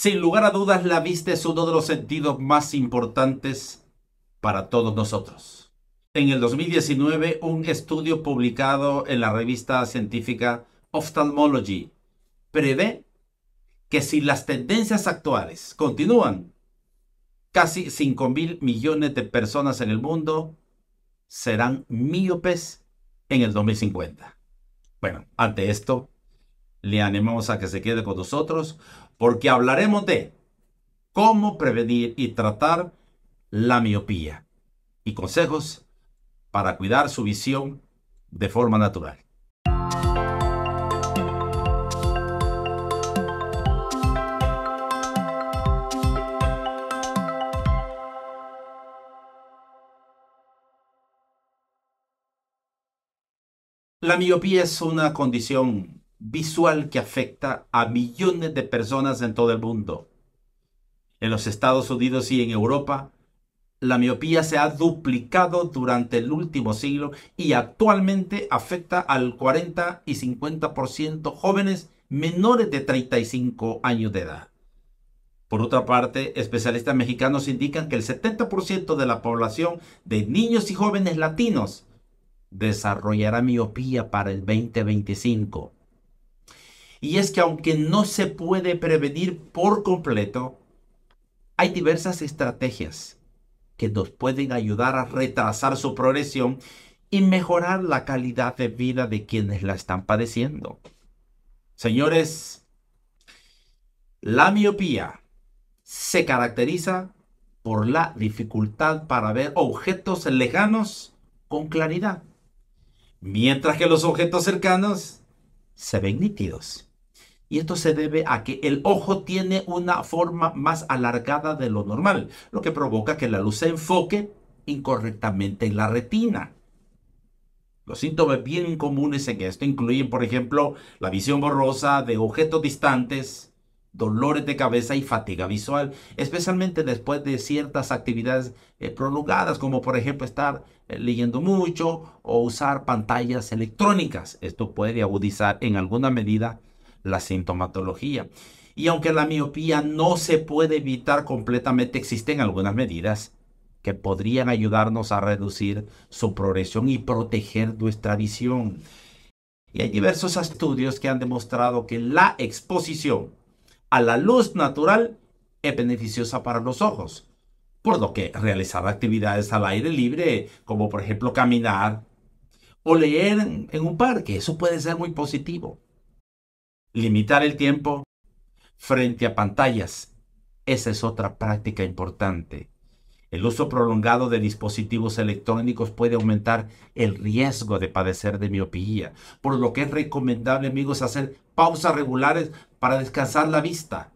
Sin lugar a dudas, la vista es uno de los sentidos más importantes para todos nosotros. En el 2019, un estudio publicado en la revista científica Ophthalmology prevé que si las tendencias actuales continúan, casi 5 mil millones de personas en el mundo serán míopes en el 2050. Bueno, ante esto, le animamos a que se quede con nosotros porque hablaremos de cómo prevenir y tratar la miopía y consejos para cuidar su visión de forma natural. La miopía es una condición visual que afecta a millones de personas en todo el mundo. En los Estados Unidos y en Europa, la miopía se ha duplicado durante el último siglo y actualmente afecta al 40 y 50% jóvenes menores de 35 años de edad. Por otra parte, especialistas mexicanos indican que el 70% de la población de niños y jóvenes latinos desarrollará miopía para el 2025 y es que aunque no se puede prevenir por completo, hay diversas estrategias que nos pueden ayudar a retrasar su progresión y mejorar la calidad de vida de quienes la están padeciendo. Señores, la miopía se caracteriza por la dificultad para ver objetos lejanos con claridad, mientras que los objetos cercanos se ven nítidos. Y esto se debe a que el ojo tiene una forma más alargada de lo normal, lo que provoca que la luz se enfoque incorrectamente en la retina. Los síntomas bien comunes en esto incluyen, por ejemplo, la visión borrosa de objetos distantes, dolores de cabeza y fatiga visual, especialmente después de ciertas actividades eh, prolongadas, como por ejemplo estar eh, leyendo mucho o usar pantallas electrónicas. Esto puede agudizar en alguna medida la sintomatología. Y aunque la miopía no se puede evitar completamente, existen algunas medidas que podrían ayudarnos a reducir su progresión y proteger nuestra visión. Y hay diversos estudios que han demostrado que la exposición a la luz natural es beneficiosa para los ojos, por lo que realizar actividades al aire libre, como por ejemplo caminar o leer en un parque, eso puede ser muy positivo. Limitar el tiempo frente a pantallas. Esa es otra práctica importante. El uso prolongado de dispositivos electrónicos puede aumentar el riesgo de padecer de miopía, por lo que es recomendable, amigos, hacer pausas regulares para descansar la vista.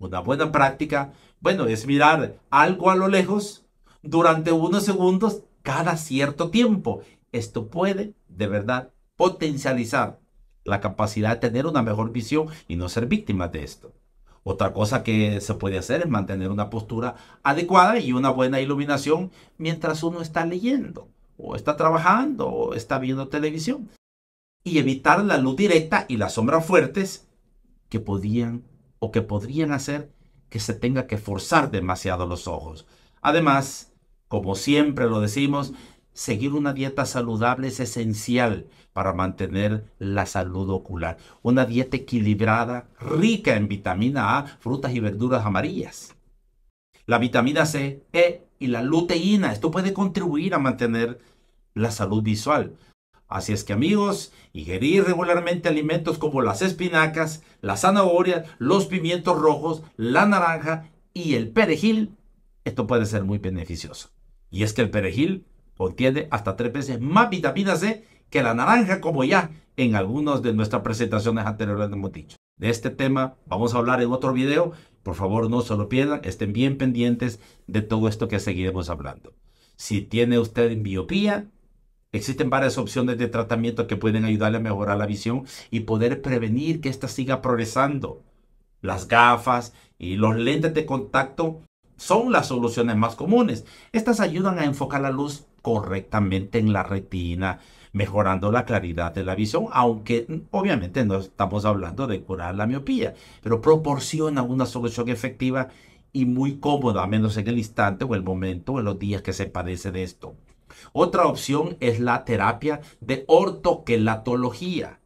Una buena práctica, bueno, es mirar algo a lo lejos durante unos segundos cada cierto tiempo. Esto puede, de verdad, potencializar la capacidad de tener una mejor visión y no ser víctima de esto. Otra cosa que se puede hacer es mantener una postura adecuada y una buena iluminación mientras uno está leyendo o está trabajando o está viendo televisión. Y evitar la luz directa y las sombras fuertes que podían o que podrían hacer que se tenga que forzar demasiado los ojos. Además, como siempre lo decimos, seguir una dieta saludable es esencial para mantener la salud ocular. Una dieta equilibrada, rica en vitamina A, frutas y verduras amarillas. La vitamina C, E y la luteína. Esto puede contribuir a mantener la salud visual. Así es que amigos, ingerir regularmente alimentos como las espinacas, las zanahorias, los pimientos rojos, la naranja y el perejil, esto puede ser muy beneficioso. Y es que el perejil Contiene hasta tres veces más vitamina C que la naranja, como ya en algunas de nuestras presentaciones anteriores hemos dicho. De este tema vamos a hablar en otro video. Por favor, no se lo pierdan. Estén bien pendientes de todo esto que seguiremos hablando. Si tiene usted miopía, existen varias opciones de tratamiento que pueden ayudarle a mejorar la visión y poder prevenir que ésta siga progresando. Las gafas y los lentes de contacto son las soluciones más comunes. Estas ayudan a enfocar la luz correctamente en la retina, mejorando la claridad de la visión, aunque mm, obviamente no estamos hablando de curar la miopía, pero proporciona una solución efectiva y muy cómoda, a menos en el instante o el momento o en los días que se padece de esto. Otra opción es la terapia de ortoquelatología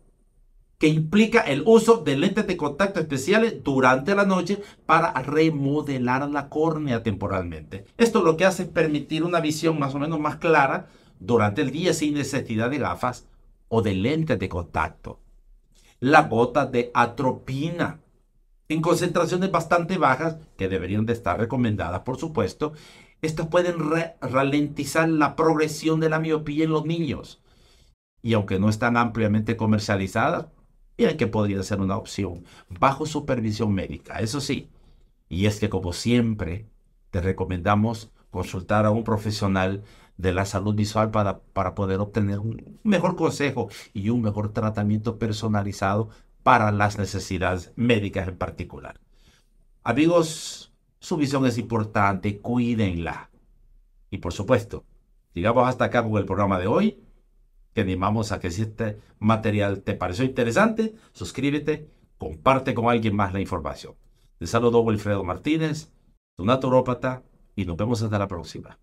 que implica el uso de lentes de contacto especiales durante la noche para remodelar la córnea temporalmente. Esto lo que hace es permitir una visión más o menos más clara durante el día sin necesidad de gafas o de lentes de contacto. La gota de atropina en concentraciones bastante bajas, que deberían de estar recomendadas por supuesto, estas pueden ralentizar la progresión de la miopía en los niños. Y aunque no están ampliamente comercializadas, Miren que podría ser una opción bajo supervisión médica, eso sí. Y es que como siempre, te recomendamos consultar a un profesional de la salud visual para, para poder obtener un mejor consejo y un mejor tratamiento personalizado para las necesidades médicas en particular. Amigos, su visión es importante, cuídenla. Y por supuesto, llegamos hasta acá con el programa de hoy animamos a que si este material te pareció interesante, suscríbete, comparte con alguien más la información. Te saludo Wilfredo Martínez, tu naturópata, y nos vemos hasta la próxima.